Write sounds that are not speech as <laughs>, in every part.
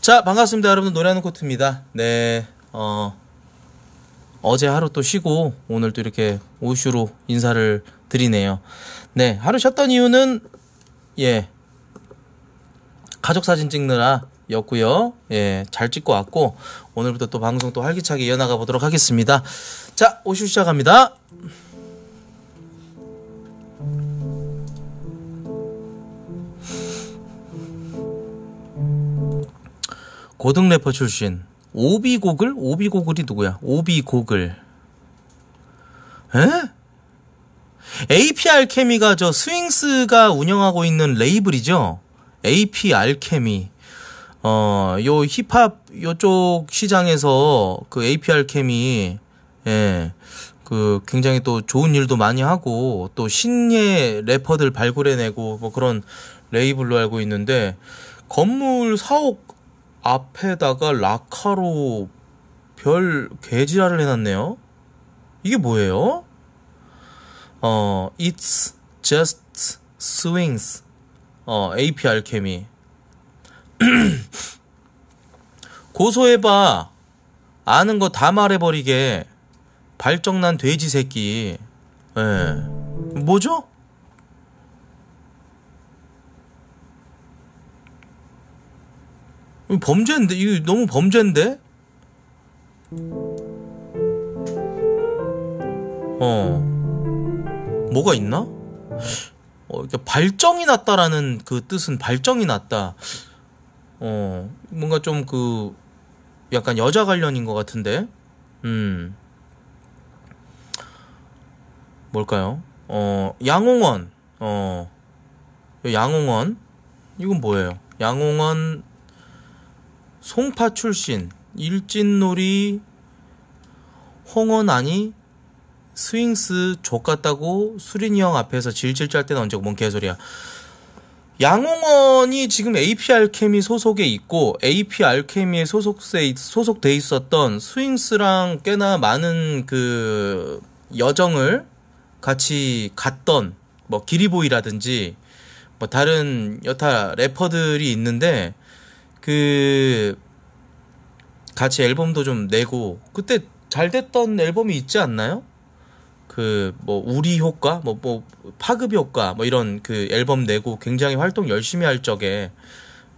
자, 반갑습니다. 여러분, 노래하는 코트입니다. 네, 어, 어제 하루 또 쉬고, 오늘 또 이렇게 오슈로 인사를 드리네요. 네, 하루 쉬었던 이유는, 예, 가족 사진 찍느라 였고요. 예, 잘 찍고 왔고, 오늘부터 또 방송 또 활기차게 이어나가 보도록 하겠습니다. 자, 오슈 시작합니다. 고등 래퍼 출신 오비고글? 오비고글이 누구야? 오비고글 에? APR 케미가 저 스윙스가 운영하고 있는 레이블이죠? APR 케미 어, 요 힙합 요쪽 시장에서 그 APR 케미 예. 그 굉장히 또 좋은 일도 많이 하고 또 신예 래퍼들 발굴해내고 뭐 그런 레이블로 알고 있는데 건물 사옥 앞에다가 라카로 별 개지랄을 해놨네요. 이게 뭐예요? 어, it's just swings. 어, AP 알케미. <clears throat> 고소해봐. 아는 거 다 말해버리게. 발정난 돼지 새끼. 예. 뭐죠? 범죄인데 이거 너무 범죄인데 어 뭐가 있나 어 이게 발정이 났다라는 그 뜻은 발정이 났다 어 뭔가 좀 그 약간 여자 관련인 것 같은데 음 뭘까요 어 양홍원 어 양홍원 이건 뭐예요 양홍원 송파 출신 일진놀이 홍원아니 스윙스 족같다고 수린이 형 앞에서 질질 짤 때는 언제고 뭔 개소리야. 양홍원이 지금 AP r 케미 소속에 있고 AP r 케미에 소속세 소속돼 있었던 스윙스랑 꽤나 많은 그 여정을 같이 갔던 뭐 기리보이라든지 뭐 다른 여타 래퍼들이 있는데 그 같이 앨범도 좀 내고 그때 잘 됐던 앨범이 있지 않나요? 그 뭐 우리 효과, 뭐뭐 뭐 파급 효과 뭐 이런 그 앨범 내고 굉장히 활동 열심히 할 적에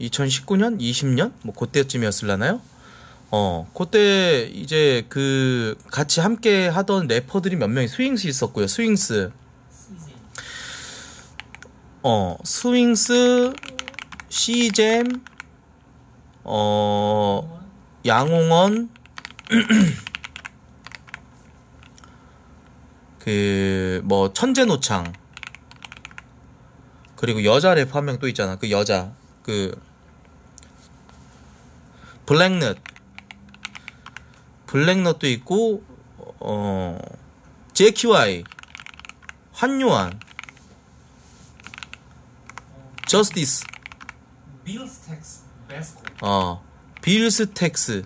2019년, 20년 뭐 그때쯤이었을라나요? 어, 그때 이제 그 같이 함께 하던 래퍼들이 몇 명이 스윙스 있었고요. 스윙스. 어, 스윙스, 시잼, 어 양홍원 <clears throat> 그 뭐 천재노창 그리고 여자 래퍼 한명 또 있잖아 그 여자 그 블랙넛 블랙넛도 있고 어 제키와이 한요한 저스티스 밀스텍스 베스코. 어. 빌스텍스.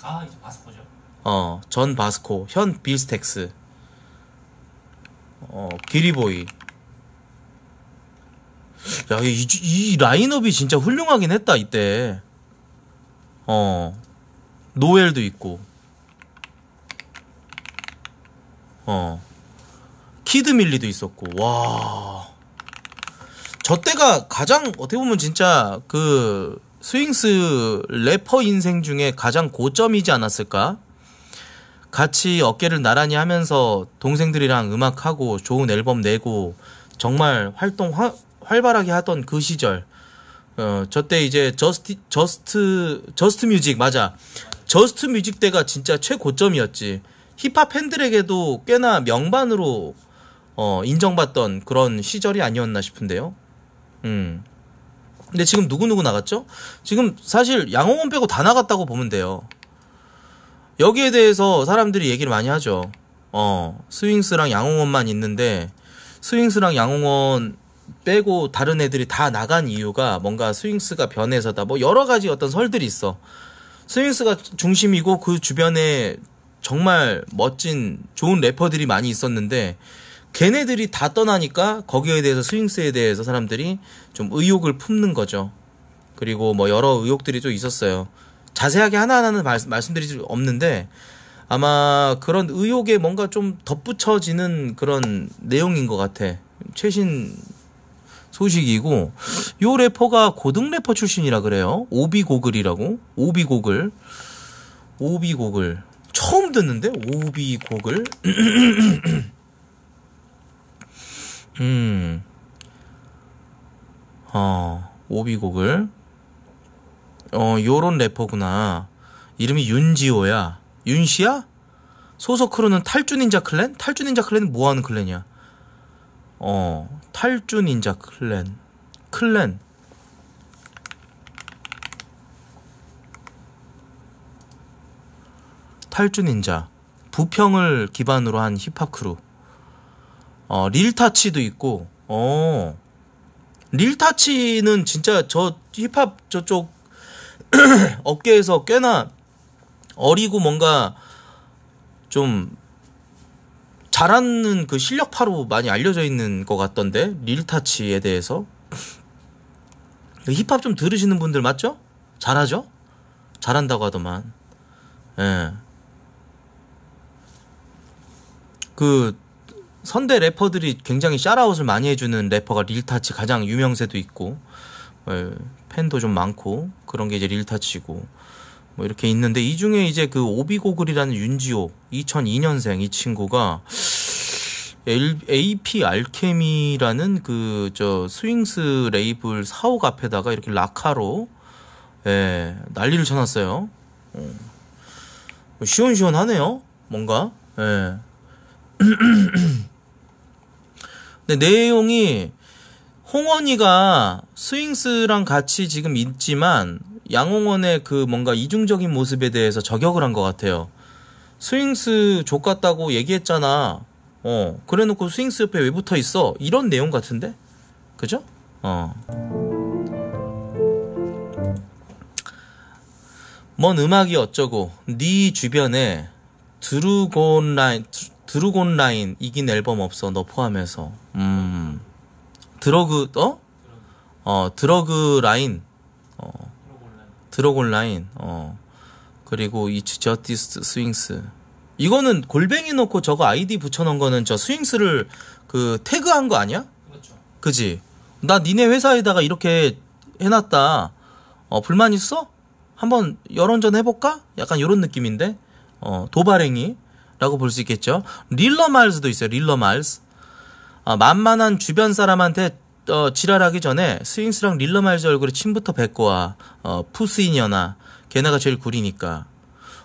가 아, 이제 바스코죠. 어. 전 바스코. 현 빌스텍스. 어. 기리보이. 야, 이, 이 라인업이 진짜 훌륭하긴 했다, 이때. 어. 노엘도 있고. 어. 키드 밀리도 있었고. 와. 저 때가 가장 어떻게 보면 진짜 그 스윙스 래퍼 인생 중에 가장 고점이지 않았을까? 같이 어깨를 나란히 하면서 동생들이랑 음악하고 좋은 앨범 내고 정말 활동 화, 활발하게 하던 그 시절. 어, 저 때 이제 저스트, 저스트, 저스트 뮤직, 맞아. 저스트 뮤직 때가 진짜 최고점이었지. 힙합 팬들에게도 꽤나 명반으로 어, 인정받던 그런 시절이 아니었나 싶은데요. 음. 근데 지금 누구누구 나갔죠? 지금 사실 양홍원 빼고 다 나갔다고 보면 돼요. 여기에 대해서 사람들이 얘기를 많이 하죠. 어, 스윙스랑 양홍원만 있는데 스윙스랑 양홍원 빼고 다른 애들이 다 나간 이유가 뭔가 스윙스가 변해서다. 뭐 여러 가지 어떤 설들이 있어. 스윙스가 중심이고 그 주변에 정말 멋진 좋은 래퍼들이 많이 있었는데 걔네들이 다 떠나니까 거기에 대해서 스윙스에 대해서 사람들이 좀 의혹을 품는 거죠. 그리고 뭐 여러 의혹들이 좀 있었어요. 자세하게 하나하나는 말씀, 말씀드릴 수 없는데 아마 그런 의혹에 뭔가 좀 덧붙여지는 그런 내용인 것 같아. 최신 소식이고 요 래퍼가 고등 래퍼 출신이라 그래요. 오비고글이라고. 오비고글. 오비고글. 처음 듣는데 오비고글. <clears throat> 음. 어, 오비곡을. 어, 요런 래퍼구나. 이름이 윤지호야. 윤씨야? 소속 크루는 탈주 닌자 클랜? 탈주 닌자 클랜은 뭐 하는 클랜이야? 어, 탈주 닌자 클랜. 클랜. 탈주 닌자. 부평을 기반으로 한 힙합 크루. 어, 릴타치도 있고, 어, 릴타치는 진짜 저 힙합 저쪽 <clears throat> 업계에서 꽤나 어리고 뭔가 좀 잘하는 그 실력파로 많이 알려져 있는 것 같던데 릴타치에 대해서 힙합 좀 들으시는 분들 맞죠? 잘하죠? 잘한다고 하더만 예. 그 선대 래퍼들이 굉장히 샤라웃을 많이 해주는 래퍼가 릴타치 가장 유명세도 있고 예, 팬도 좀 많고 그런 게 이제 릴타치고 뭐 이렇게 있는데 이 중에 이제 그 오비고글이라는 윤지호 2002년생 이 친구가 L, AP 알케미라는 그 저 스윙스 레이블 사옥 앞에다가 이렇게 라카로 예, 난리를 쳐놨어요. 어. 시원시원하네요. 뭔가 예. <clears throat> 근 내용이 홍원이가 스윙스랑 같이 지금 있지만 양홍원의 그 뭔가 이중적인 모습에 대해서 저격을 한 것 같아요. 스윙스 족같다고 얘기했잖아. 어, 그래놓고 스윙스 옆에 왜 붙어 있어? 이런 내용 같은데? 그죠? 어. 먼 음악이 어쩌고, 네 주변에 드루곤 라인, 드루곤 라인 이긴 앨범 없어 너 포함해서 음 드러그 어? 어 드러그 라인 어 드러곤 라인 어 그리고 이츠 저티스 스윙스 이거는 골뱅이 넣고 저거 아이디 붙여놓은 거는 저 스윙스를 그 태그한 거 아니야? 그렇죠. 그지? 나 니네 회사에다가 이렇게 해놨다. 어, 불만 있어? 한번 여론전 해볼까? 약간 이런 느낌인데. 어, 도발행위. 라고 볼 수 있겠죠. 릴러 말스도 있어요. 릴러 말스. 어, 만만한 주변 사람한테 어, 지랄하기 전에 스윙스랑 릴러 말즈 얼굴에 침부터 뱉고 와. 어, 푸스이녀나. 걔네가 제일 구리니까.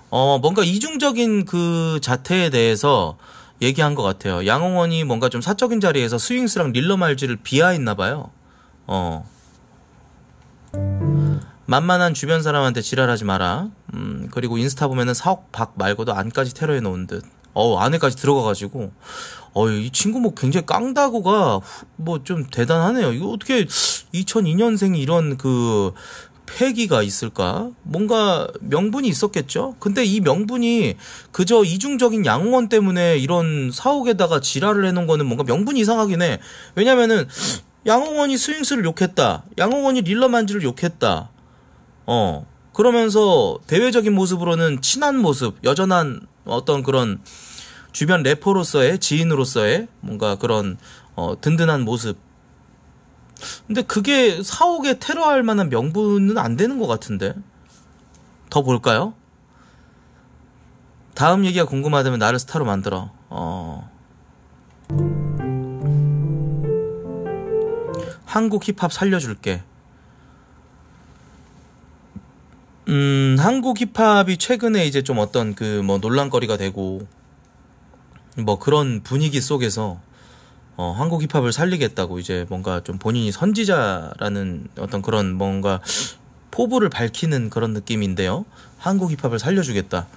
어, 뭔가 이중적인 그 자태에 대해서 얘기한 것 같아요. 양홍원이 뭔가 좀 사적인 자리에서 스윙스랑 릴러 말즈를 비하했나 봐요. 어. 만만한 주변 사람한테 지랄하지 마라. 음, 그리고 인스타 보면은 사옥 밖 말고도 안까지 테러해 놓은 듯. 어 안에까지 들어가가지고 어이 친구 뭐 굉장히 깡다구가 뭐 좀 대단하네요. 이거 어떻게 2002년생 이런 그 폐기가 있을까? 뭔가 명분이 있었겠죠? 근데 이 명분이 그저 이중적인 양원 때문에 이런 사옥에다가 지랄을 해놓은 거는 뭔가 명분이 이상하긴 해. 왜냐면은 양홍원이 스윙스를 욕했다. 양홍원이 릴러만지를 욕했다. 어. 그러면서 대외적인 모습으로는 친한 모습, 여전한 어떤 그런 주변 래퍼로서의 지인으로서의 뭔가 그런 어, 든든한 모습. 근데 그게 사옥에 테러할 만한 명분은 안 되는 것 같은데. 더 볼까요? 다음 얘기가 궁금하다면 나를 스타로 만들어. 어. 한국 힙합 살려줄게. 음, 한국 힙합이 최근에 이제 좀 어떤 그 뭐 논란거리가 되고 뭐 그런 분위기 속에서 어, 한국 힙합을 살리겠다고 이제 뭔가 좀 본인이 선지자라는 어떤 그런 뭔가 포부를 밝히는 그런 느낌인데요. 한국 힙합을 살려주겠다.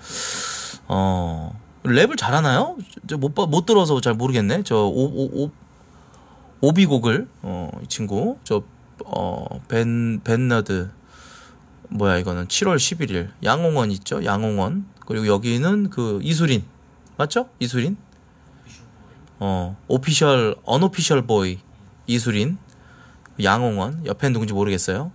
어, 랩을 잘하나요? 못, 못 들어서 잘 모르겠네. 저 오, 오, 오, 오비곡을, 어, 이 친구. 저, 어, 벤, 벤너드. 뭐야 이거는 7월 11일 양홍원 있죠? 양홍원 그리고 여기는 그 이수린 맞죠? 이수린 어 오피셜 언오피셜 보이 이수린 양홍원 옆엔 누군지 모르겠어요.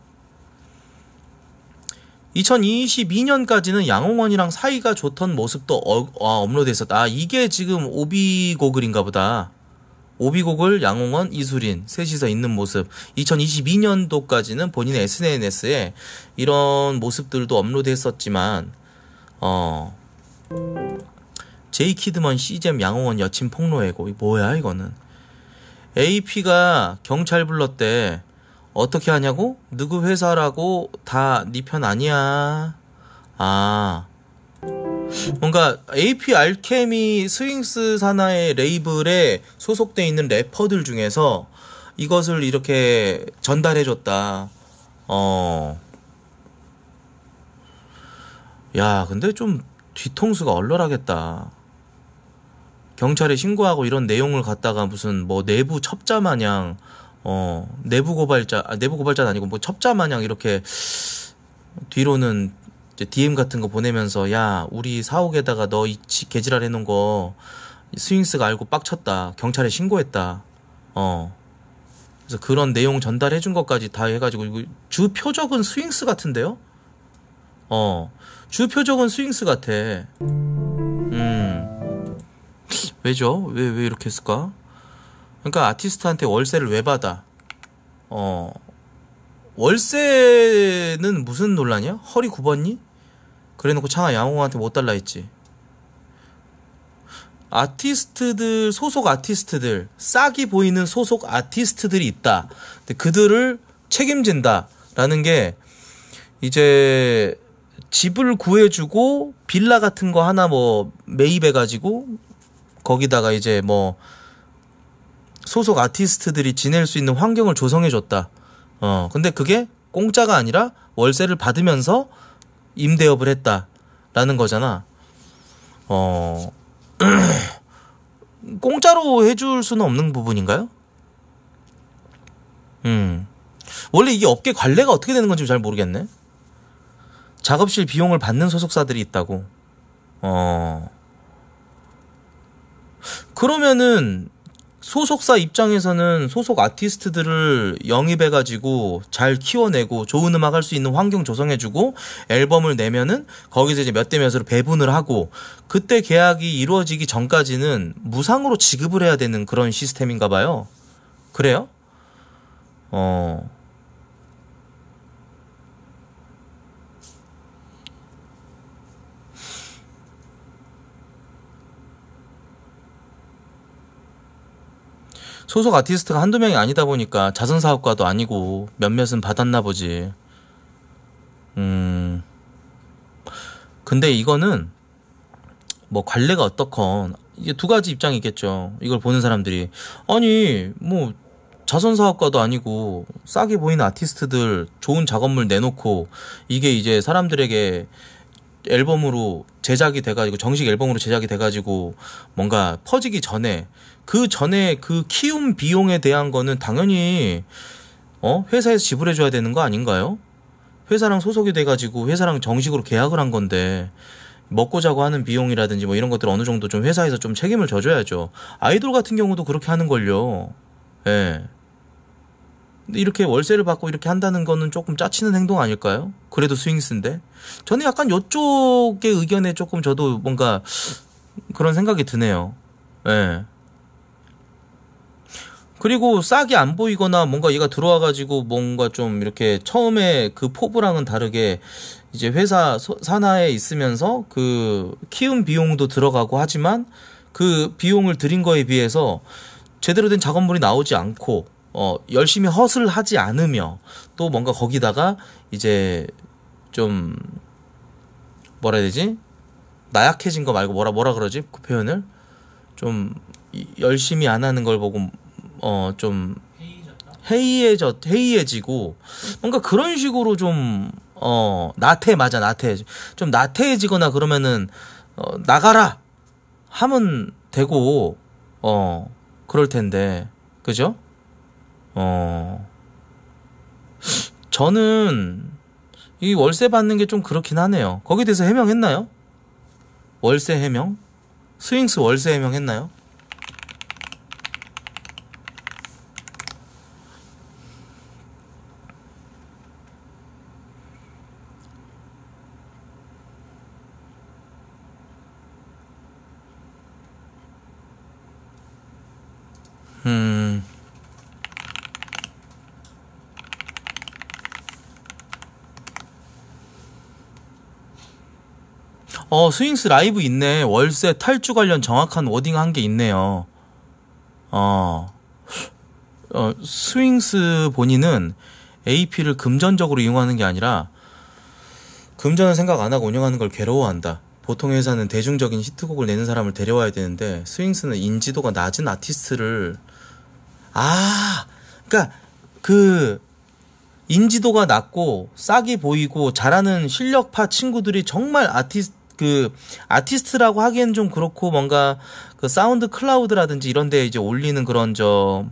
2022년까지는 양홍원이랑 사이가 좋던 모습도 어, 아, 업로드했었다. 아, 이게 지금 오비고글인가 보다. 오비곡을 양홍원, 이수린 셋이서 있는 모습 2022년도까지는 본인의 SNS에 이런 모습들도 업로드했었지만 어 제이키드먼 씨잼 양홍원 여친 폭로해고 뭐야 이거는 AP가 경찰 불렀대 어떻게 하냐고 누구 회사라고 다 니편 네 아니야 아 뭔가 AP 알케미 스윙스 산하의 레이블에 소속돼 있는 래퍼들 중에서 이것을 이렇게 전달해줬다. 어. 야, 근데 좀 뒤통수가 얼얼하겠다. 경찰에 신고하고 이런 내용을 갖다가 무슨 뭐 내부 첩자 마냥 어 내부 고발자 아, 내부 고발자 아니고 뭐 첩자 마냥 이렇게 뒤로는 DM 같은 거 보내면서 야 우리 사옥에다가 너 이 개지랄 해놓은 거 스윙스가 알고 빡쳤다 경찰에 신고했다 어 그래서 그런 내용 전달해 준 것까지 다 해가지고 이거 주 표적은 스윙스 같은데요 어주 표적은 스윙스 같아 음 <laughs> 왜죠 왜 왜 이렇게 했을까 그러니까 아티스트한테 월세를 왜 받아 어 월세는 무슨 논란이야? 허리 굽었니? 그래놓고 창아 양호한테 못 달라 했지. 아티스트들 소속 아티스트들 싹이 보이는 소속 아티스트들이 있다. 근데 그들을 책임진다라는 게 이제 집을 구해주고 빌라 같은 거 하나 뭐 매입해가지고 거기다가 이제 뭐 소속 아티스트들이 지낼 수 있는 환경을 조성해줬다. 어 근데 그게 공짜가 아니라 월세를 받으면서 임대업을 했다라는 거잖아. 어, <clears throat> 공짜로 해줄 수는 없는 부분인가요? 음. 원래 이게 업계 관례가 어떻게 되는 건지 잘 모르겠네. 작업실 비용을 받는 소속사들이 있다고. 어. 그러면은 소속사 입장에서는 소속 아티스트들을 영입해가지고 잘 키워내고 좋은 음악 할 수 있는 환경 조성해주고 앨범을 내면은 거기서 이제 몇 대 몇으로 배분을 하고 그때 계약이 이루어지기 전까지는 무상으로 지급을 해야 되는 그런 시스템인가 봐요. 그래요? 어. 소속 아티스트가 한두 명이 아니다 보니까 자선 사업가도 아니고 몇몇은 받았나 보지. 음. 근데 이거는 뭐 관례가 어떻건 이게 두 가지 입장이 있겠죠. 이걸 보는 사람들이 아니 뭐 자선 사업가도 아니고 싸게 보이는 아티스트들 좋은 작업물 내놓고 이게 이제 사람들에게 앨범으로 제작이 돼가지고 정식 앨범으로 제작이 돼가지고 뭔가 퍼지기 전에 그 전에 그 키움 비용에 대한 거는 당연히 어 회사에서 지불해줘야 되는 거 아닌가요? 회사랑 소속이 돼가지고 회사랑 정식으로 계약을 한 건데 먹고 자고 하는 비용이라든지 뭐 이런 것들 어느 정도 좀 회사에서 좀 책임을 져줘야죠. 아이돌 같은 경우도 그렇게 하는 걸요. 예. 이렇게 월세를 받고 이렇게 한다는 거는 조금 짜치는 행동 아닐까요? 그래도 스윙스인데. 저는 약간 요쪽의 의견에 조금 저도 뭔가 그런 생각이 드네요. 예. 네. 그리고 싹이 안 보이거나 뭔가 얘가 들어와가지고 뭔가 좀 이렇게 처음에 그 포부랑은 다르게 이제 회사 산하에 있으면서 그 키운 비용도 들어가고 하지만 그 비용을 들인 거에 비해서 제대로 된 작업물이 나오지 않고 어, 열심히 헛을 하지 않으며 또 뭔가 거기다가 이제 좀 뭐라 해야 되지? 나약해진 거 말고 뭐라 뭐라 그러지? 그 표현을 좀 열심히 안 하는 걸 보고 어좀 해이해져 해이해지고 뭔가 그런 식으로 좀어 나태 맞아 나태 좀 나태해지거나 그러면은 어, 나가라 하면 되고 어 그럴 텐데 그죠? 어, 저는 이 월세 받는 게 좀 그렇긴 하네요. 거기에 대해서 해명했나요? 월세 해명? 스윙스 월세 해명했나요? 스윙스 라이브 있네. 월세 탈주 관련 정확한 워딩 한 게 있네요. 어, 어, 스윙스 본인은 AP를 금전적으로 이용하는 게 아니라 금전을 생각 안 하고 운영하는 걸 괴로워한다. 보통 회사는 대중적인 히트곡을 내는 사람을 데려와야 되는데 스윙스는 인지도가 낮은 아티스트를 아, 그러니까 그 인지도가 낮고 싹이 보이고 잘하는 실력파 친구들이 정말 아티스트 그 아티스트라고 하기엔 좀 그렇고 뭔가 그 사운드 클라우드라든지 이런 데 이제 올리는 그런 저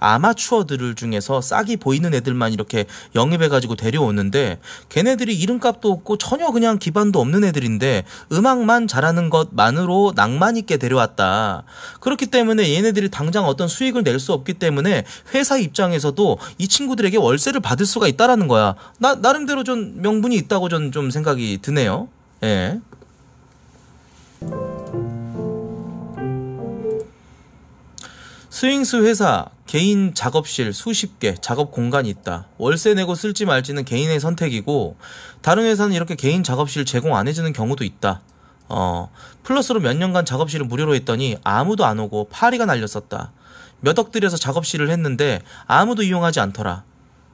아마추어들을 중에서 싹이 보이는 애들만 이렇게 영입해가지고 데려오는데 걔네들이 이름값도 없고 전혀 그냥 기반도 없는 애들인데 음악만 잘하는 것만으로 낭만 있게 데려왔다. 그렇기 때문에 얘네들이 당장 어떤 수익을 낼 수 없기 때문에 회사 입장에서도 이 친구들에게 월세를 받을 수가 있다라는 거야. 나 나름대로 좀 명분이 있다고 저는 좀 생각이 드네요. 예. 스윙스 회사 개인 작업실 수십 개 작업 공간이 있다. 월세 내고 쓸지 말지는 개인의 선택이고 다른 회사는 이렇게 개인 작업실 제공 안 해주는 경우도 있다. 어 플러스로 몇 년간 작업실을 무료로 했더니 아무도 안 오고 파리가 날렸었다. 몇 억 들여서 작업실을 했는데 아무도 이용하지 않더라.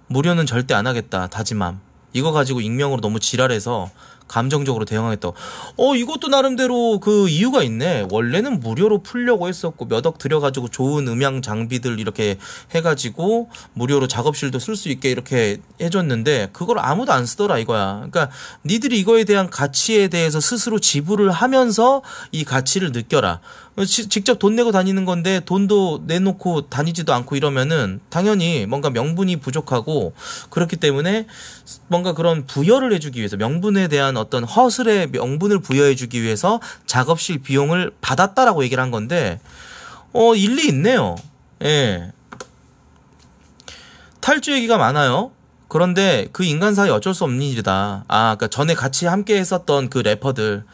무료는 절대 안 하겠다. 다짐함. 이거 가지고 익명으로 너무 지랄해서 감정적으로 대응하겠다. 어, 이것도 나름대로 그 이유가 있네. 원래는 무료로 풀려고 했었고, 몇 억 들여가지고 좋은 음향 장비들 이렇게 해가지고, 무료로 작업실도 쓸 수 있게 이렇게 해줬는데, 그걸 아무도 안 쓰더라 이거야. 그러니까, 니들이 이거에 대한 가치에 대해서 스스로 지불을 하면서 이 가치를 느껴라. 어, 직접 돈 내고 다니는 건데 돈도 내놓고 다니지도 않고 이러면은 당연히 뭔가 명분이 부족하고 그렇기 때문에 뭔가 그런 부여를 해주기 위해서 명분에 대한 어떤 허술의 명분을 부여해주기 위해서 작업실 비용을 받았다라고 얘기를 한 건데 어 일리 있네요. 예. 탈주 얘기가 많아요. 그런데 그 인간 사이 어쩔 수 없는 일이다. 아, 그니까 전에 같이 함께 했었던 그 래퍼들.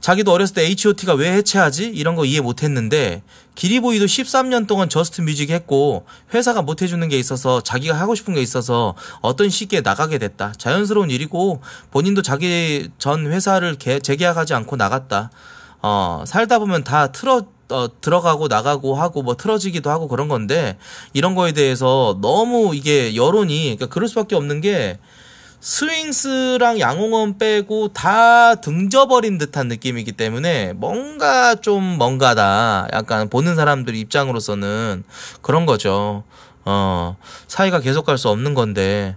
자기도 어렸을 때 H.O.T가 왜 해체하지? 이런 거 이해 못 했는데 기리보이도 13년 동안 저스트 뮤직 했고 회사가 못 해주는 게 있어서 자기가 하고 싶은 게 있어서 어떤 시기에 나가게 됐다. 자연스러운 일이고 본인도 자기 전 회사를 재계약하지 않고 나갔다. 어, 살다 보면 다 틀어 어, 들어가고 나가고 하고 뭐 틀어지기도 하고 그런 건데 이런 거에 대해서 너무 이게 여론이 그러니까 그럴 수밖에 없는 게 스윙스랑 양홍원 빼고 다 등져버린 듯한 느낌이기 때문에 뭔가 좀 뭔가다. 약간 보는 사람들 입장으로서는 그런 거죠. 어, 사이가 계속 갈 수 없는 건데,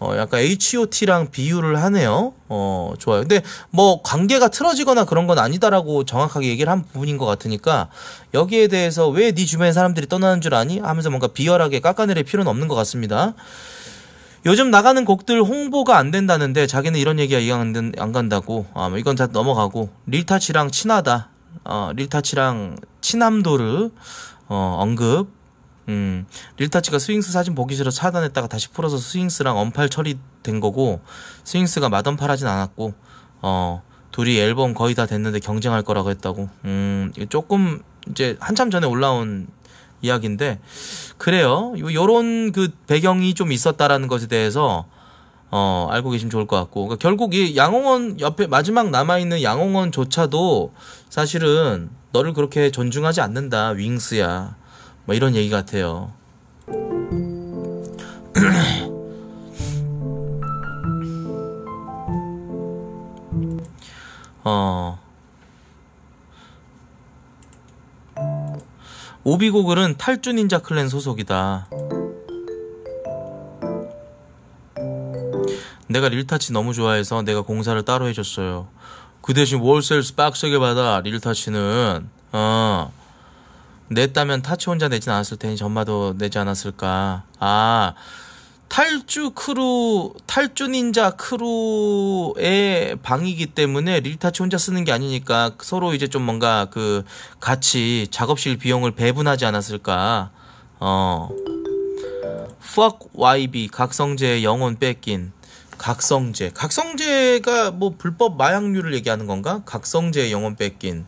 어, 약간 HOT랑 비유를 하네요. 어, 좋아요. 근데 뭐 관계가 틀어지거나 그런 건 아니다라고 정확하게 얘기를 한 부분인 것 같으니까 여기에 대해서 왜 네 주변 사람들이 떠나는 줄 아니? 하면서 뭔가 비열하게 깎아내릴 필요는 없는 것 같습니다. 요즘 나가는 곡들 홍보가 안 된다는데 자기는 이런 얘기가 이해 안, 안 간다고 아, 뭐 이건 다 넘어가고 릴타치랑 친하다 어, 릴타치랑 친함도르 어, 언급 음, 릴타치가 스윙스 사진 보기 싫어 차단했다가 다시 풀어서 스윙스랑 언팔 처리된 거고 스윙스가 마던팔하진 않았고 어, 둘이 앨범 거의 다 됐는데 경쟁할 거라고 했다고 음, 조금 이제 한참 전에 올라온 이야기인데 그래요. 요런 그 배경이 좀 있었다라는 것에 대해서 어, 알고 계시면 좋을 것 같고 그러니까 결국 이 양홍원 옆에 마지막 남아 있는 양홍원조차도 사실은 너를 그렇게 존중하지 않는다 윙스야 뭐 이런 얘기 같아요. <clears throat> 어. 오비고글은 탈주닌자 클랜 소속이다. 내가 릴타치 너무 좋아해서 내가 공사를 따로 해줬어요. 그 대신 월세일 빡세게 받아 릴타치는 어 냈다면 타치 혼자 내진 않았을 테니 전마도 내지 않았을까. 아 탈주 크루, 탈주 닌자 크루의 방이기 때문에 릴타치 혼자 쓰는 게 아니니까 서로 이제 좀 뭔가 그 같이 작업실 비용을 배분하지 않았을까. 어. Fuck YB, 각성제 영혼 뺏긴. 각성제. 각성제가 뭐 불법 마약류를 얘기하는 건가? 각성제 영혼 뺏긴.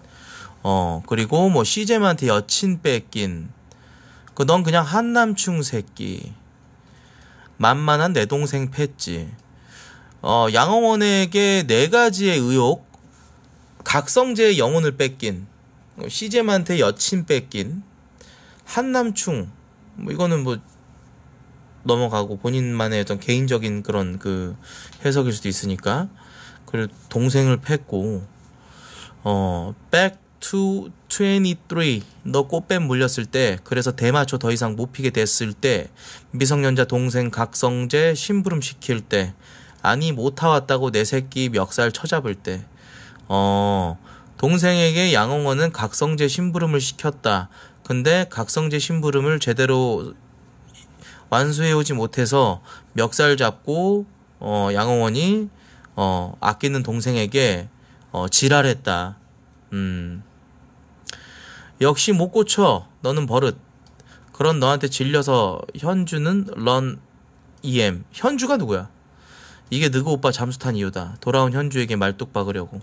어, 그리고 뭐 시잼한테 여친 뺏긴. 그 넌 그냥 한남충 새끼. 만만한 내 동생 패지. 어, 양홍원에게 네 가지의 의혹, 각성제의 영혼을 뺏긴, 시잼한테 여친 뺏긴, 한남충, 뭐 이거는 뭐 넘어가고 본인만의 어떤 개인적인 그런 그 해석일 수도 있으니까 그리고 동생을 팼고 어 b a 23, 너 꽃뱀 물렸을 때, 그래서 대마초 더 이상 못 피게 됐을 때, 미성년자 동생 각성제 심부름 시킬 때, 아니 못 타왔다고 내 새끼 멱살 쳐잡을 때, 어, 동생에게 양홍원은 각성제 심부름을 시켰다. 근데 각성제 심부름을 제대로 완수해오지 못해서 멱살 잡고, 어, 양홍원이, 어, 아끼는 동생에게, 어, 지랄했다. 음. 역시 못 고쳐. 너는 버릇. 그런 너한테 질려서 현주는 런 EM. 현주가 누구야? 이게 느그 오빠 잠수 탄 이유다. 돌아온 현주에게 말뚝 박으려고.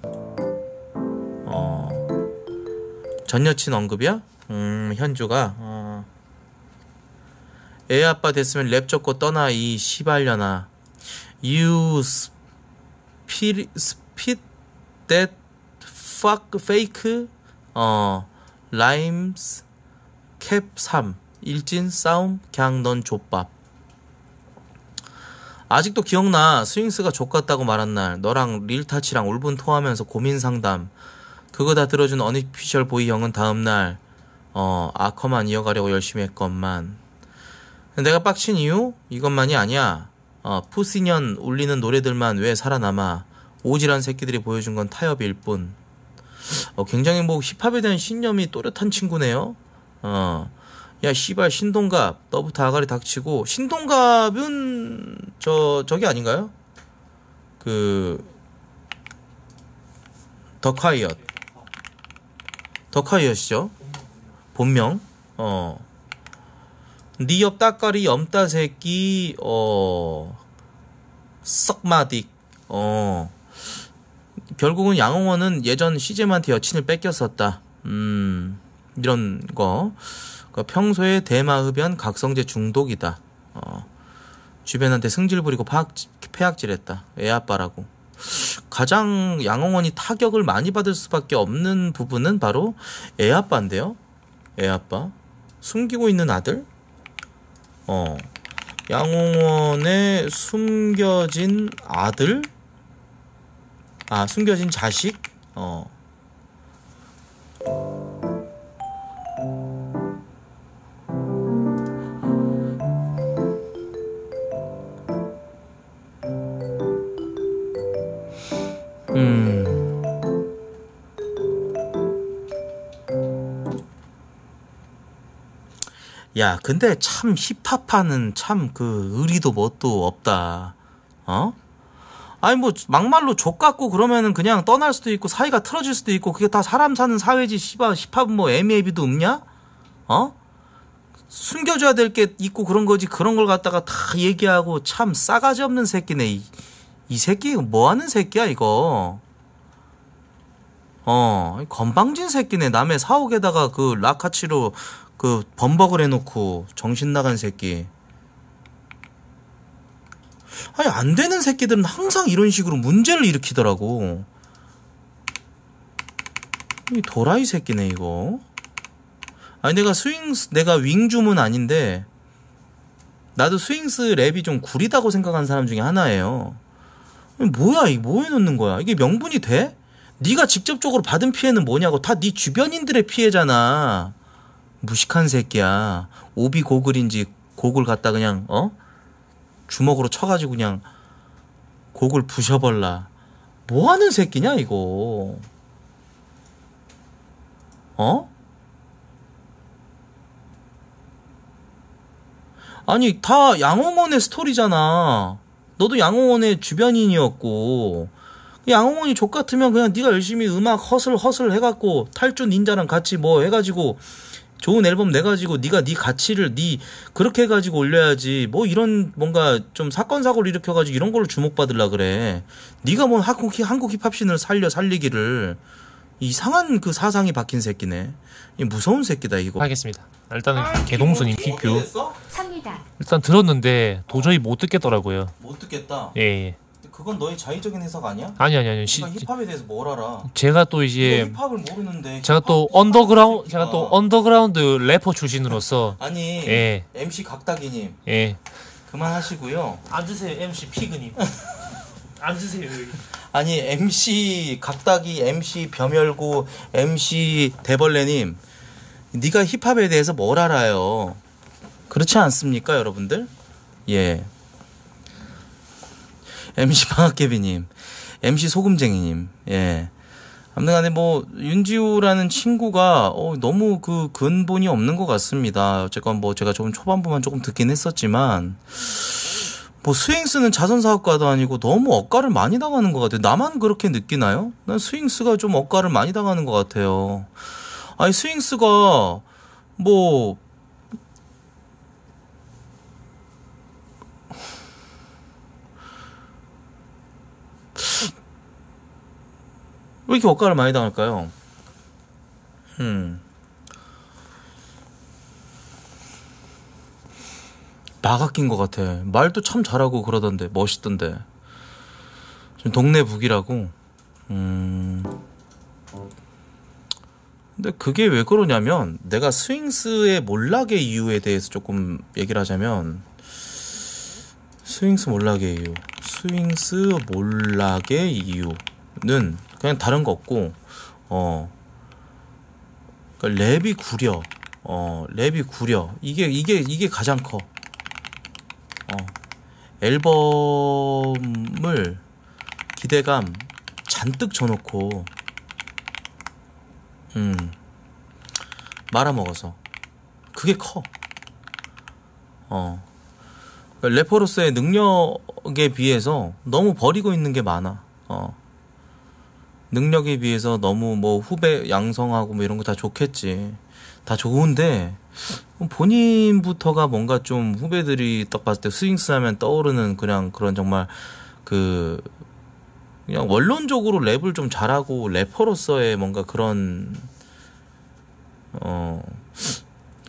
어. 전 여친 언급이야? 음, 현주가. 어. 애 아빠 됐으면 랩 접고 떠나 이 시발년아. You spit, spit that fuck fake? 어. 라임스 캡 3 일진 싸움 걍넌 족밥 아직도 기억나 스윙스가 족같다고 말한 날 너랑 릴타치랑 울분 토하면서 고민 상담 그거 다 들어준 어니피셜 보이 형은 다음날 어 아커만 이어가려고 열심히 했건만 내가 빡친 이유? 이것만이 아니야 어, 푸시년 울리는 노래들만 왜 살아남아 오지란 새끼들이 보여준 건 타협일 뿐 어, 굉장히 뭐 힙합에 대한 신념이 또렷한 친구네요. 어. 야, 씨발, 신동갑. 너부터 아가리 닥치고. 신동갑은, 저, 저기 아닌가요? 그, 더 콰이엇. 더 콰이엇이죠? 본명. 어. 니옆 따까리 염따새끼, 어, 썩마딕, 어, 결국은 양홍원은 예전 시제만테 여친을 뺏겼었다. 음, 이런 거. 그러니까 평소에 대마흡연 각성제 중독이다. 어, 주변한테 승질 부리고 파악, 폐악질했다. 애아빠라고. 가장 양홍원이 타격을 많이 받을 수밖에 없는 부분은 바로 애아빠인데요. 애아빠. 숨기고 있는 아들? 어. 양홍원의 숨겨진 아들? 아 숨겨진 자식 어 음. 야, 근데 참 힙합하는 참 그 의리도 뭣도 없다. 어? 아니 뭐 막말로 족 같고 그러면은 그냥 떠날 수도 있고 사이가 틀어질 수도 있고 그게 다 사람 사는 사회지 씨바 힙합 뭐애매비도 없냐? 어? 숨겨줘야 될 게 있고 그런 거지 그런 걸 갖다가 다 얘기하고 참 싸가지 없는 새끼네 이, 이 새끼 뭐 하는 새끼야 이거 어 건방진 새끼네 남의 사옥에다가 그 라카치로 그 범벅을 해놓고 정신 나간 새끼 아니 안 되는 새끼들은 항상 이런 식으로 문제를 일으키더라고. 이 도라이 새끼네 이거. 아니 내가 스윙스 내가 윙줌은 아닌데 나도 스윙스 랩이 좀 구리다고 생각하는 사람 중에 하나예요. 뭐야 이 뭐해 놓는 거야? 이게 명분이 돼? 네가 직접적으로 받은 피해는 뭐냐고 다 네 주변인들의 피해잖아. 무식한 새끼야. 오비 고글인지 고글 갖다 그냥 어? 주먹으로 쳐가지고 그냥 곡을 부셔버라. 뭐 하는 새끼냐, 이거. 어? 아니, 다 양홍원의 스토리잖아. 너도 양홍원의 주변인이었고. 양홍원이 족 같으면 그냥 네가 열심히 음악 허슬 허슬 해갖고 탈주 닌자랑 같이 뭐 해가지고 좋은 앨범 내 가지고 네가 네 가치를 네 그렇게 해 가지고 올려야지 뭐 이런 뭔가 좀 사건 사고를 일으켜 가지고 이런 걸로 주목받으려 그래 네가 뭐 한국 한국 힙합씬을 살려 살리기를 이상한 그 사상이 박힌 새끼네 이 무서운 새끼다 이거 알겠습니다 일단은 개동수님 퀴큐 뭐 일단 들었는데 도저히 못 듣겠더라고요 못 듣겠다 예. 예. 그건 너의 자의적인 해석 아니야? 아니 아니 아니. 시, 힙합에 대해서 뭘 알아? 제가 또 이제 힙합을 모르는데 제가 또 언더그라운드 제가 또 언더그라운드 래퍼 출신으로서 아니 예. MC 각다기님 예 그만하시고요. 앉으세요 MC 피그님. <laughs> 앉으세요 여기. 아니 MC 각다기 MC 벼멸고 MC 대벌레님 네가 힙합에 대해서 뭘 알아요? 그렇지 않습니까 여러분들? 예. MC 방학개비님, MC 소금쟁이님, 예. 아무튼 간에 뭐, 윤지우라는 친구가, 어, 너무 그 근본이 없는 것 같습니다. 어쨌건 뭐, 제가 조금 초반부만 조금 듣긴 했었지만, 뭐, 스윙스는 자선사업가도 아니고 너무 억가를 많이 당하는 것 같아요. 나만 그렇게 느끼나요? 난 스윙스가 좀 억가를 많이 당하는 것 같아요. 아니, 스윙스가, 뭐, 왜 이렇게 억가를 많이 당할까요? 음. 나가낀 것 같아. 말도 참 잘하고 그러던데, 멋있던데. 동네 북이라고. 음. 근데 그게 왜 그러냐면, 내가 스윙스의 몰락의 이유에 대해서 조금 얘기를 하자면, 스윙스 몰락의 이유. 스윙스 몰락의 이유는, 그냥 다른 거 없고 어 그러니까 랩이 구려 어 랩이 구려 이게 이게 이게 가장 커 어, 앨범을 기대감 잔뜩 줘놓고 음 말아먹어서 그게 커 어. 그러니까 래퍼로서의 능력에 비해서 너무 버리고 있는 게 많아. 어. 능력에 비해서 너무 뭐 후배 양성하고 뭐 이런 거 다 좋겠지. 다 좋은데 본인부터가 뭔가 좀 후배들이 딱 봤을 때 스윙스 하면 떠오르는 그냥 그런 정말 그 그냥 원론적으로 랩을 좀 잘하고 래퍼로서의 뭔가 그런 어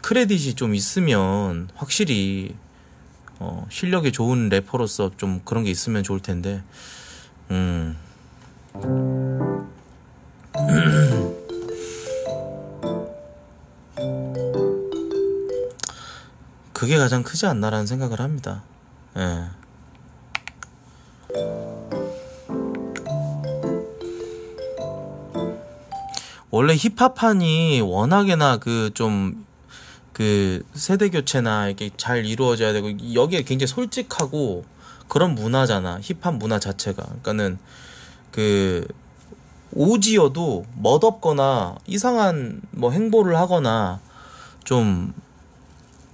크레딧이 좀 있으면 확실히 어 실력이 좋은 래퍼로서 좀 그런 게 있으면 좋을 텐데 음 <clears throat> 그게 가장 크지 않나라는 생각을 합니다. 예. 원래 힙합판이 워낙에나 그 좀그 그 세대 교체나 이렇게 잘 이루어져야 되고 여기에 굉장히 솔직하고 그런 문화잖아 힙합 문화 자체가 그러니까는 그 오지어도 멋없거나 이상한 뭐 행보를 하거나 좀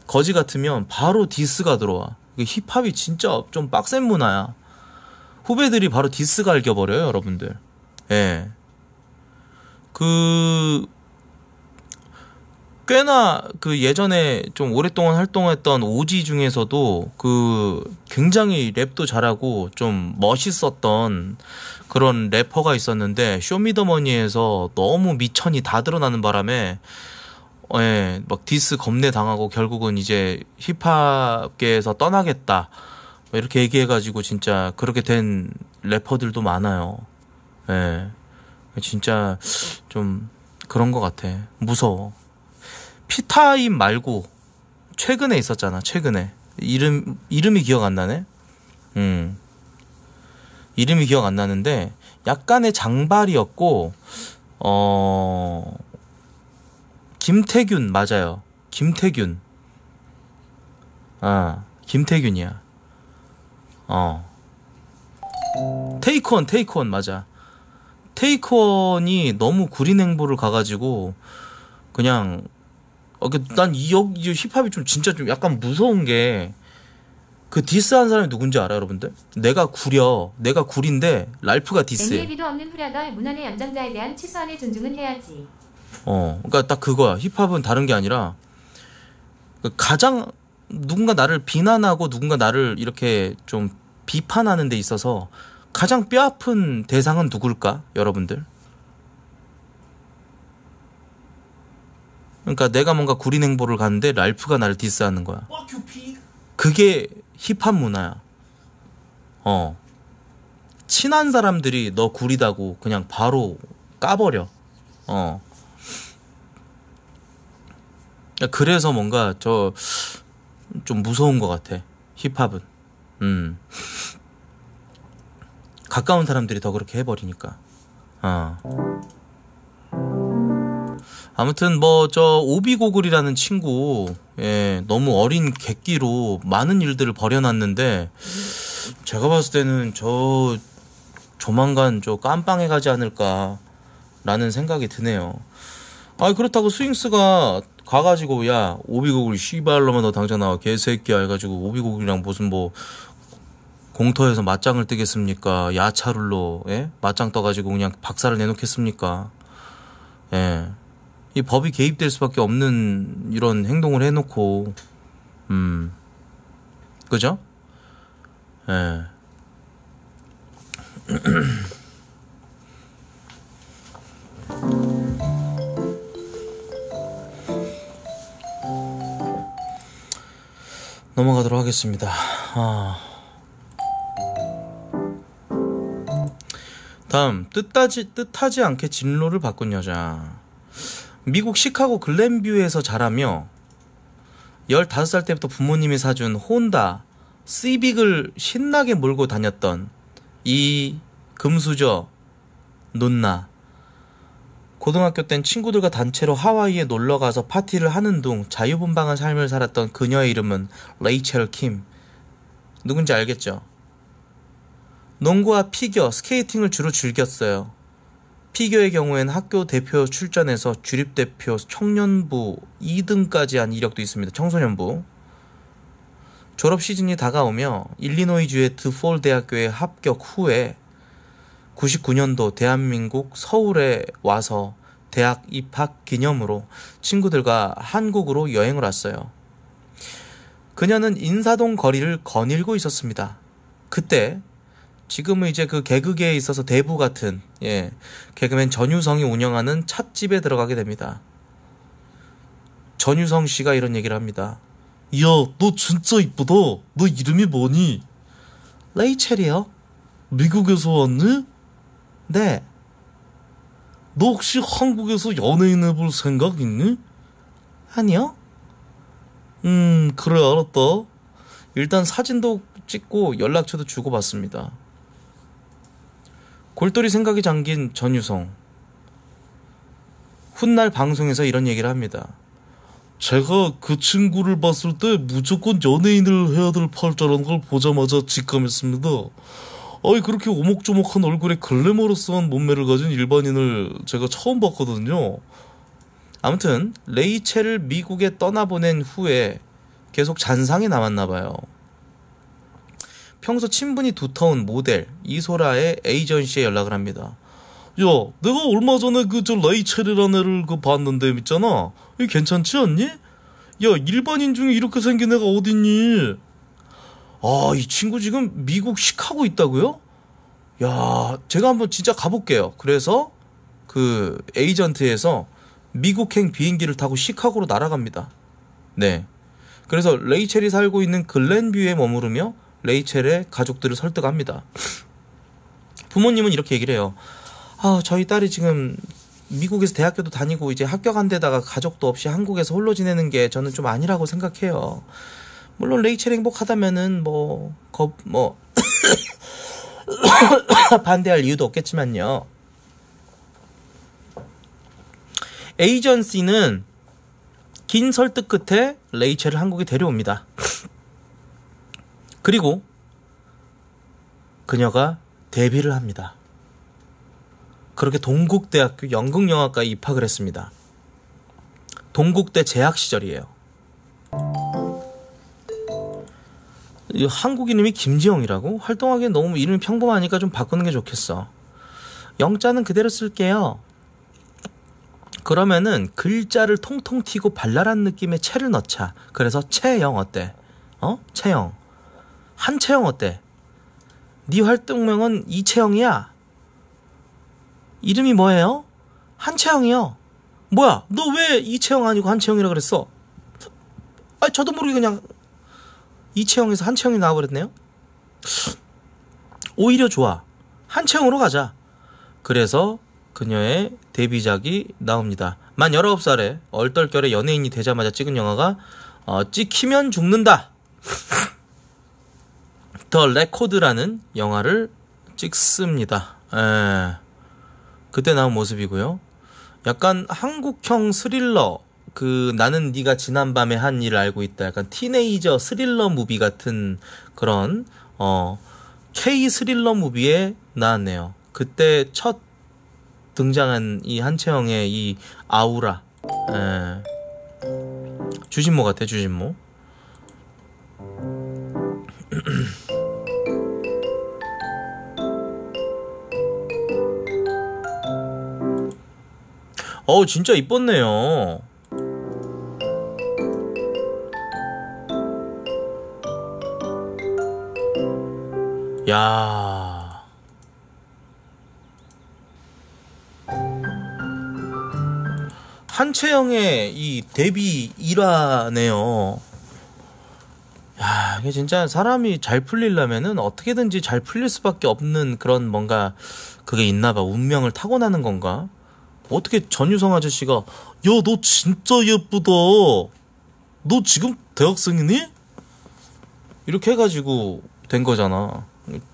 거지 같으면 바로 디스가 들어와. 힙합이 진짜 좀 빡센 문화야. 후배들이 바로 디스가 알겨버려요, 여러분들. 예. 그, 꽤나 그 예전에 좀 오랫동안 활동했던 오지 중에서도 그 굉장히 랩도 잘하고 좀 멋있었던 그런 래퍼가 있었는데 쇼미더머니에서 너무 미천이 다 드러나는 바람에 예, 막 디스 겁내 당하고 결국은 이제 힙합계에서 떠나겠다. 뭐 이렇게 얘기해가지고 진짜 그렇게 된 래퍼들도 많아요. 예. 진짜 좀 그런 것 같아. 무서워. 피타임 말고 최근에 있었잖아. 최근에 이름 이름이 기억 안 나네. 음 이름이 기억 안 나는데 약간의 장발이었고 어 김태균 맞아요. 김태균 아 김태균이야. 어 테이크원 테이크원 맞아. 테이크원이 너무 구린 행보를 가가지고 그냥 어, 그 난이 여기 힙합이 좀 진짜 좀 약간 무서운 게 그 디스한 사람이 누군지 알아 요 여러분들? 내가 구려, 내가 구린데 랄프가 디스. NAB도 없는 후라덜 문헌의 연장자에 대한 최소한의 존중은 해야지. 어, 그러니까 딱 그거야. 힙합은 다른 게 아니라 그 가장 누군가 나를 비난하고 누군가 나를 이렇게 좀 비판하는 데 있어서 가장 뼈아픈 대상은 누굴까 여러분들 그러니까 내가 뭔가 구린 행보를 갔는데 랄프가 나를 디스하는 거야. 그게 힙합 문화야. 어. 친한 사람들이 너 구리다고 그냥 바로 까버려. 어. 그래서 뭔가 저 좀 무서운 것 같아. 힙합은. 음. 가까운 사람들이 더 그렇게 해버리니까. 어. 아무튼 뭐 저 오비고글이라는 친구 예, 너무 어린 객기로 많은 일들을 벌여놨는데 제가 봤을 때는 저 조만간 저 깜빵에 가지 않을까라는 생각이 드네요. 아 그렇다고 스윙스가 가가지고 야 오비고글 씨발로만 너 당장 나와 개새끼야 해가지고 오비고글이랑 무슨 뭐 공터에서 맞짱을 뜨겠습니까? 야차룰로 예? 맞짱 떠가지고 그냥 박살을 내놓겠습니까? 예. 이 법이 개입될 수밖에 없는 이런 행동을 해놓고 음 그죠? 예. <clears throat> 넘어가도록 하겠습니다. 아. 다음 뜻하지 뜻하지 않게 진로를 바꾼 여자. 미국 시카고 글랜뷰에서 자라며 15살 때부터 부모님이 사준 혼다 시빅을 신나게 몰고 다녔던 이 금수저 논나 고등학교 땐 친구들과 단체로 하와이에 놀러 가서 파티를 하는 등 자유분방한 삶을 살았던 그녀의 이름은 레이첼 킴 누군지 알겠죠? 농구와 피겨, 스케이팅을 주로 즐겼어요. 피겨의 경우에는 학교 대표 출전에서 주립 대표 청년부 2등까지 한 이력도 있습니다. 청소년부. 졸업 시즌이 다가오며 일리노이주의 드폴 대학교에 합격 후에 99년도 대한민국 서울에 와서 대학 입학 기념으로 친구들과 한국으로 여행을 왔어요. 그녀는 인사동 거리를 거닐고 있었습니다. 그때 지금은 이제 그 개그계에 있어서 대부 같은 예 개그맨 전유성이 운영하는 찻집에 들어가게 됩니다. 전유성 씨가 이런 얘기를 합니다. 이야 너 진짜 이쁘다. 너 이름이 뭐니? 레이첼이요. 미국에서 왔니? 네. 너 혹시 한국에서 연예인 해볼 생각 있니? 아니요. 음 그래 알았다. 일단 사진도 찍고 연락처도 주고받습니다. 골똘히 생각이 잠긴 전유성. 훗날 방송에서 이런 얘기를 합니다. 제가 그 친구를 봤을 때 무조건 연예인을 해야 될 팔자라는 걸 보자마자 직감했습니다. 아이 그렇게 오목조목한 얼굴에 글래머러스한 몸매를 가진 일반인을 제가 처음 봤거든요. 아무튼 레이첼을 미국에 떠나보낸 후에 계속 잔상이 남았나 봐요. 평소 친분이 두터운 모델 이소라의 에이전시에 연락을 합니다. 야, 내가 얼마 전에 그 저 레이첼이라는 애를 그 봤는데 있잖아. 이 괜찮지 않니? 야, 일반인 중에 이렇게 생긴 애가 어딨니? 아, 이 친구 지금 미국 시카고 있다고요? 야, 제가 한번 진짜 가볼게요. 그래서 그 에이전트에서 미국행 비행기를 타고 시카고로 날아갑니다. 네. 그래서 레이첼이 살고 있는 글렌뷰에 머무르며 레이첼의 가족들을 설득합니다. 부모님은 이렇게 얘기를 해요. 아, 저희 딸이 지금 미국에서 대학교도 다니고 이제 합격한 데다가 가족도 없이 한국에서 홀로 지내는 게 저는 좀 아니라고 생각해요. 물론 레이첼 행복하다면은 뭐, 겁, 뭐, <coughs> 반대할 이유도 없겠지만요. 에이전시는 긴 설득 끝에 레이첼을 한국에 데려옵니다. 그리고 그녀가 데뷔를 합니다. 그렇게 동국대학교 연극영화과에 입학을 했습니다. 동국대 재학 시절이에요. 한국 이름이 김지영이라고? 활동하기엔 너무 이름이 평범하니까 좀 바꾸는 게 좋겠어. 영자는 그대로 쓸게요. 그러면은 글자를 통통 튀고 발랄한 느낌의 채를 넣자. 그래서 채영 어때? 어? 채영. 한채영 어때? 네 활동명은 이채영이야? 이름이 뭐예요? 한채영이요. 뭐야, 너 왜 이채영 아니고 한채영이라 그랬어? 아, 저도 모르게 그냥 이채영에서 한채영이 나와버렸네요. 오히려 좋아. 한채영으로 가자. 그래서 그녀의 데뷔작이 나옵니다. 만 19살에 얼떨결에 연예인이 되자마자 찍은 영화가 어, 찍히면 죽는다. <laughs> 더 레코드라는 영화를 찍습니다. 에, 예. 그때 나온 모습이고요. 약간 한국형 스릴러 그 나는 네가 지난밤에 한 일을 알고 있다. 약간 티네이저 스릴러 무비 같은 그런 어 K 스릴러 무비에 나왔네요. 그때 첫 등장한 이 한채영의 이 아우라 에. 예. 주진모 같아 주진모 <clears throat> 어우 진짜 이뻤네요 야 한채영의 이 데뷔 1화네요 야, 이게 진짜 사람이 잘 풀리려면은 어떻게든지 잘 풀릴 수밖에 없는 그런 뭔가 그게 있나 봐. 운명을 타고나는 건가? 어떻게 전유성 아저씨가 야너 진짜 예쁘다 너 지금 대학생이니? 이렇게 해가지고 된 거잖아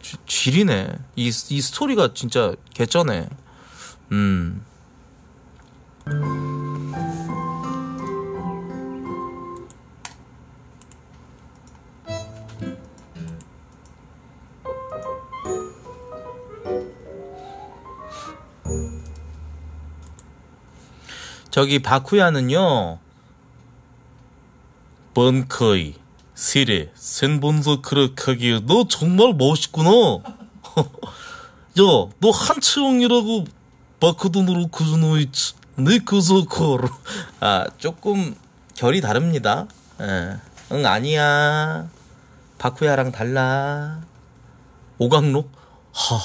지, 질이네 이, 이 스토리가 진짜 개쩌네 음 저기 바쿠야는요. 번커이 시레 센본서 크르카기 너 정말 멋있구나. <laughs> 야, 너 한치형이라고 바크돈으로 구즈노이츠 네크소코로 그 <laughs> 아 조금 결이 다릅니다. 에. 예. 응 아니야. 바쿠야랑 달라. 오강록 하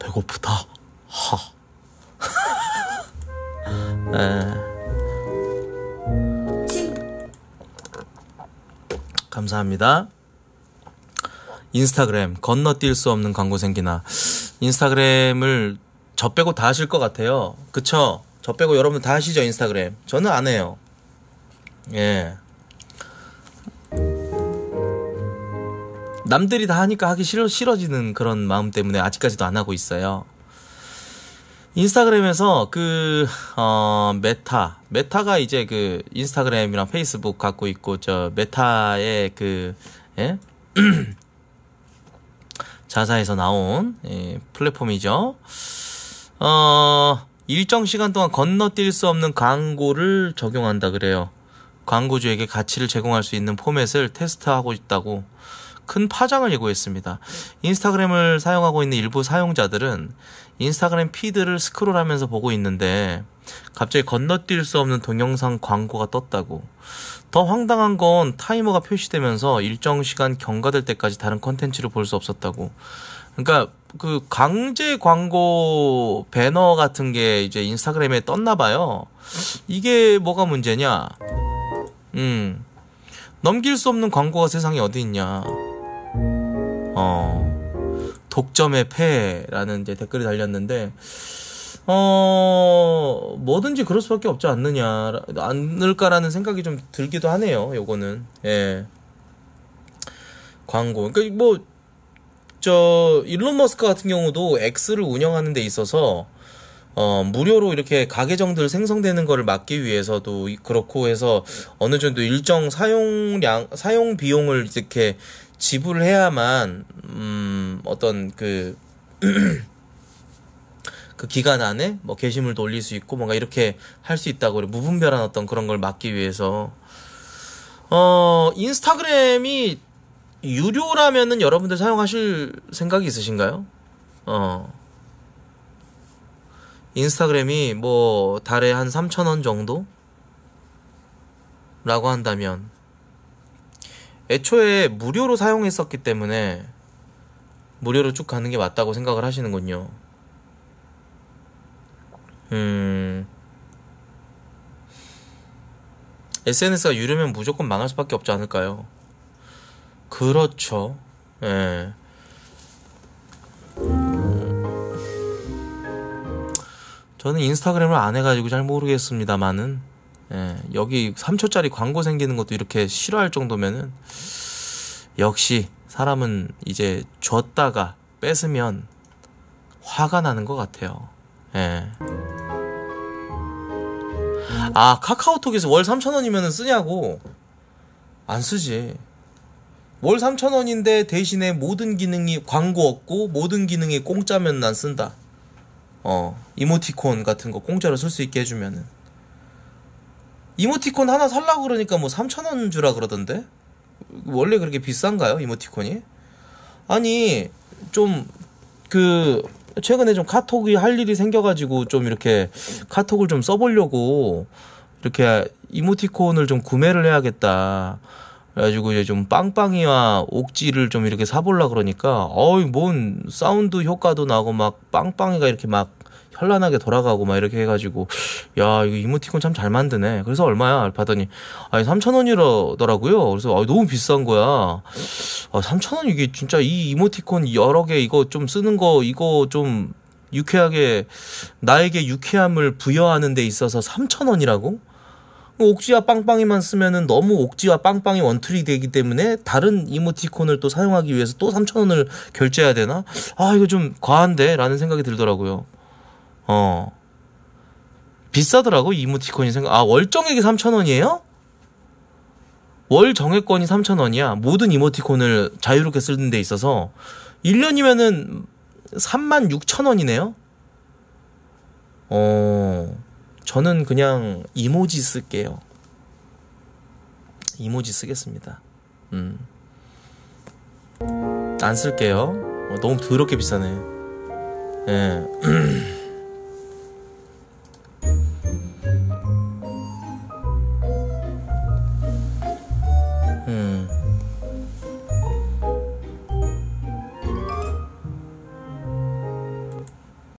배고프다 하 <laughs> 예. 감사합니다. 인스타그램 건너뛸 수 없는 광고 생기나 인스타그램을 저 빼고 다 하실 것 같아요. 그쵸? 저 빼고 여러분 다 하시죠 인스타그램. 저는 안 해요. 예. 남들이 다 하니까 하기 싫어, 싫어지는 그런 마음 때문에 아직까지도 안 하고 있어요. 인스타그램에서 그, 어, 메타. 메타가 이제 그 인스타그램이랑 페이스북 갖고 있고, 저 메타의 그, 예? <clears throat> 자사에서 나온 예, 플랫폼이죠. 어, 일정 시간 동안 건너뛸 수 없는 광고를 적용한다 그래요. 광고주에게 가치를 제공할 수 있는 포맷을 테스트하고 있다고 큰 파장을 예고했습니다. 인스타그램을 사용하고 있는 일부 사용자들은 인스타그램 피드를 스크롤하면서 보고 있는데 갑자기 건너뛸 수 없는 동영상 광고가 떴다고. 더 황당한 건 타이머가 표시되면서 일정 시간 경과될 때까지 다른 컨텐츠를 볼 수 없었다고. 그러니까 그 강제 광고 배너 같은 게 이제 인스타그램에 떴나 봐요. 이게 뭐가 문제냐? 음. 넘길 수 없는 광고가 세상에 어디 있냐? 어. 독점의 패라는 이제 댓글이 달렸는데 어 뭐든지 그럴 수밖에 없지 않느냐 않을까라는 생각이 좀 들기도 하네요. 요거는 예 광고 그러니까 뭐 저 일론 머스크 같은 경우도 X를 운영하는 데 있어서 어, 무료로 이렇게 가계정들 생성되는 거를 막기 위해서도 그렇고 해서 어느 정도 일정 사용량, 사용 비용을 이렇게 지불을 해야만 음 어떤 그그 <clears throat> 그 기간 안에 뭐 게시물 돌릴 수 있고 뭔가 이렇게 할 수 있다고 그래. 무분별한 어떤 그런 걸 막기 위해서 어 인스타그램이 유료라면은 여러분들 사용하실 생각이 있으신가요? 어 인스타그램이 뭐 달에 한 3천 원 정도 라고 한다면 애초에 무료로 사용했었기 때문에 무료로 쭉 가는 게 맞다고 생각을 하시는군요. 음. SNS가 유료면 무조건 망할 수밖에 없지 않을까요? 그렇죠. 예. 저는 인스타그램을 안 해가지고 잘 모르겠습니다만은. 예, 여기 3초짜리 광고 생기는 것도 이렇게 싫어할 정도면은 역시 사람은 이제 줬다가 뺏으면 화가 나는 것 같아요. 예. 아 카카오톡에서 월 3천 원이면 쓰냐고 안 쓰지. 월 3천 원인데 대신에 모든 기능이 광고 없고 모든 기능이 공짜면 난 쓴다. 어 이모티콘 같은 거 공짜로 쓸 수 있게 해주면은. 이모티콘 하나 살라 그러니까 뭐3천원 주라 그러던데? 원래 그렇게 비싼가요? 이모티콘이? 아니, 좀, 그, 최근에 좀 카톡이 할 일이 생겨가지고 좀 이렇게 카톡을 좀 써보려고 이렇게 이모티콘을 좀 구매를 해야겠다. 그래가지고 이제 좀 빵빵이와 옥지를 좀 이렇게 사보려 그러니까 어이 뭔 사운드 효과도 나고 막 빵빵이가 이렇게 막 현란하게 돌아가고 막 이렇게 해가지고 야 이거 이모티콘 참 잘 만드네. 그래서 얼마야? 받더니 아니 3천 원이라더라고요. 그래서 아, 너무 비싼 거야. 아, 3천 원 이게 진짜 이 이모티콘 여러 개 이거 좀 쓰는 거 이거 좀 유쾌하게 나에게 유쾌함을 부여하는 데 있어서 3천 원이라고? 뭐 옥지와 빵빵이만 쓰면은 너무 옥지와 빵빵이 원툴이 되기 때문에 다른 이모티콘을 또 사용하기 위해서 또 3,000원을 결제해야 되나? 아, 이거 좀 과한데? 라는 생각이 들더라고요. 어. 비싸더라고 이모티콘이 생각. 아 월정액이 3천 원이에요? 월 정액권이 3천 원이야. 모든 이모티콘을 자유롭게 쓰는 데 있어서 1년이면은 3만 6천 원이네요. 어, 저는 그냥 이모지 쓸게요. 이모지 쓰겠습니다. 음. 안 쓸게요. 어, 너무 더럽게 비싸네. 예. <clears throat>